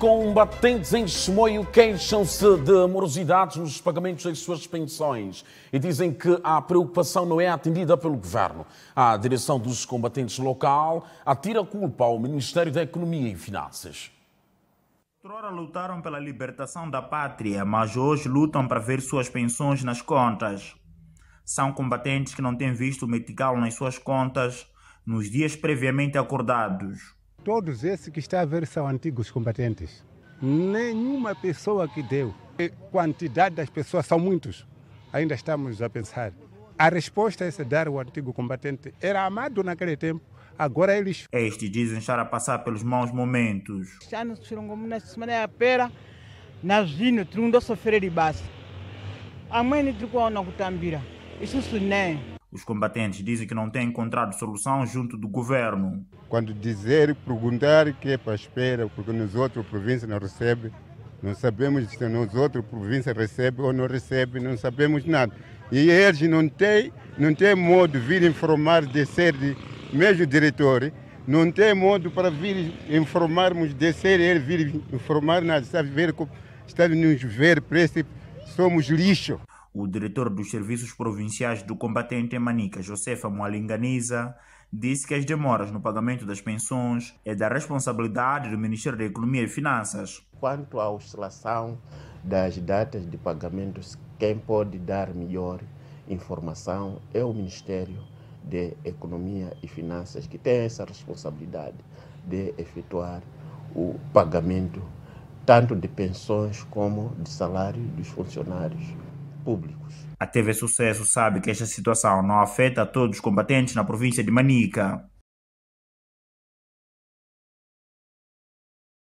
combatentes em Chimoio queixam-se de morosidades nos pagamentos das suas pensões e dizem que a preocupação não é atendida pelo governo. A direção dos combatentes local atira a culpa ao Ministério da Economia e Finanças. Outrora lutaram pela libertação da pátria, mas hoje lutam para ver suas pensões nas contas. São combatentes que não têm visto o metigal nas suas contas nos dias previamente acordados todos esses que estão a ver são antigos combatentes. Nenhuma pessoa que deu. A quantidade das pessoas são muitos. Ainda estamos a pensar. A resposta a esse dar o antigo combatente era amado naquele tempo, agora é Estes dizem estar a passar pelos maus momentos. Já nos na semana a pera, sofrer de base. não Isso não é. Os combatentes dizem que não têm encontrado solução junto do governo. Quando dizer, perguntar que é para espera, porque nos outras províncias não recebe, não sabemos se nos outras províncias recebe ou não recebe, não sabemos nada. E eles não têm não tem modo de vir informar de ser, mesmo diretor, não tem modo para vir informarmos de ser, ele vir informar nada, está a ver, está a nos ver, parece somos lixo. O diretor dos Serviços Provinciais do Combatente em Manica, Josefa Moalinganiza, disse que as demoras no pagamento das pensões é da responsabilidade do Ministério da Economia e Finanças. Quanto à oscilação das datas de pagamentos, quem pode dar melhor informação é o Ministério de Economia e Finanças, que tem essa responsabilidade de efetuar o pagamento tanto de pensões como de salário dos funcionários públicos. A TV Sucesso sabe que esta situação não afeta todos os combatentes na província de Manica.